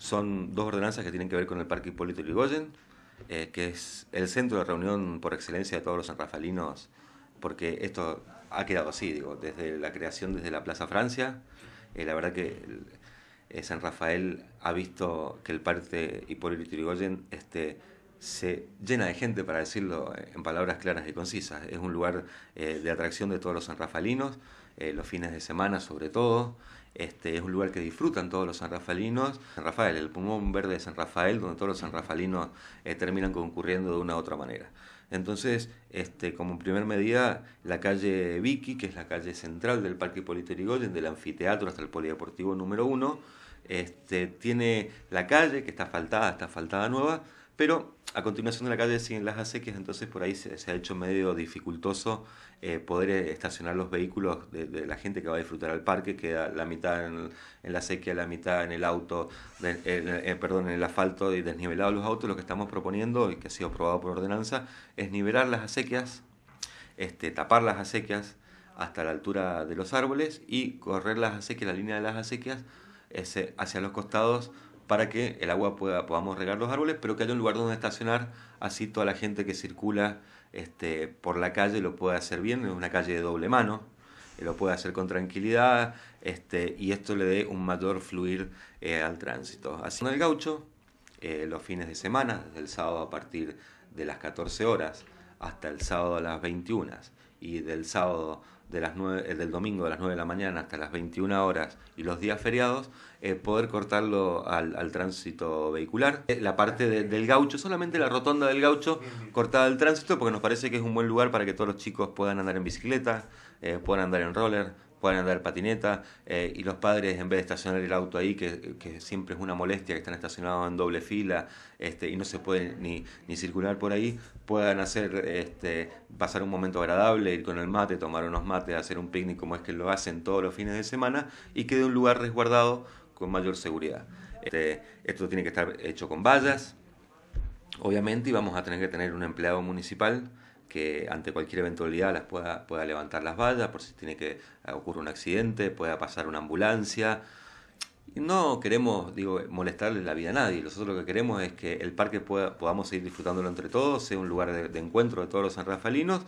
Son dos ordenanzas que tienen que ver con el Parque Hipólito Yrigoyen, eh, que es el centro de reunión por excelencia de todos los sanrafalinos, porque esto ha quedado así, digo, desde la creación desde la Plaza Francia, eh, la verdad que eh, San Rafael ha visto que el Parque Hipólito Yrigoyen este, se llena de gente, para decirlo en palabras claras y concisas. Es un lugar eh, de atracción de todos los sanrafalinos, eh, los fines de semana sobre todo. Este, es un lugar que disfrutan todos los sanrafalinos. San Rafael, el pulmón verde de San Rafael, donde todos los sanrafalinos eh, terminan concurriendo de una u otra manera. Entonces, este, como primer medida, la calle Vicky, que es la calle central del Parque Politerigoyen, del anfiteatro hasta el Polideportivo número uno, este, tiene la calle que está asfaltada, está asfaltada nueva, pero a continuación de la calle siguen las acequias, entonces por ahí se, ha hecho medio dificultoso eh, poder eh, estacionar los vehículos de, la gente que va a disfrutar al parque, queda la mitad en, la acequia, la mitad en el auto, eh, perdón, en el asfalto y desnivelado los autos. Lo que estamos proponiendo y que ha sido aprobado por ordenanza es nivelar las acequias, este, tapar las acequias hasta la altura de los árboles y correr las acequias, la línea de las acequias hacia los costados para que el agua pueda, podamos regar los árboles, pero que haya un lugar donde estacionar, así toda la gente que circula este, por la calle lo puede hacer bien, es una calle de doble mano, eh, lo puede hacer con tranquilidad este, y esto le dé un mayor fluir eh, al tránsito. Así en el gaucho, eh, los fines de semana, desde el sábado a partir de las 14 horas hasta el sábado a las 21 y del sábado de las eh, del domingo de las 9 de la mañana hasta las 21 horas y los días feriados, eh, poder cortarlo al, al, tránsito vehicular. Eh, la parte del gaucho, solamente la rotonda del gaucho cortada al tránsito, porque nos parece que es un buen lugar para que todos los chicos puedan andar en bicicleta, puedan andar en roller, puedan andar patineta eh, y los padres en vez de estacionar el auto ahí, que, siempre es una molestia, que están estacionados en doble fila este, y no se pueden ni, circular por ahí, puedan hacer, este, pasar un momento agradable, ir con el mate, tomar unos mates, hacer un picnic como es que lo hacen todos los fines de semana y quede un lugar resguardado con mayor seguridad. Este, esto tiene que estar hecho con vallas, obviamente, y vamos a tener que tener un empleado municipal que ante cualquier eventualidad las pueda, pueda levantar las vallas, por si tiene que eh, ocurre un accidente, pueda pasar una ambulancia. No queremos, digo, molestarle la vida a nadie. Nosotros lo que queremos es que el parque pueda, podamos seguir disfrutándolo entre todos, sea un lugar de, de encuentro de todos los sanrafalinos.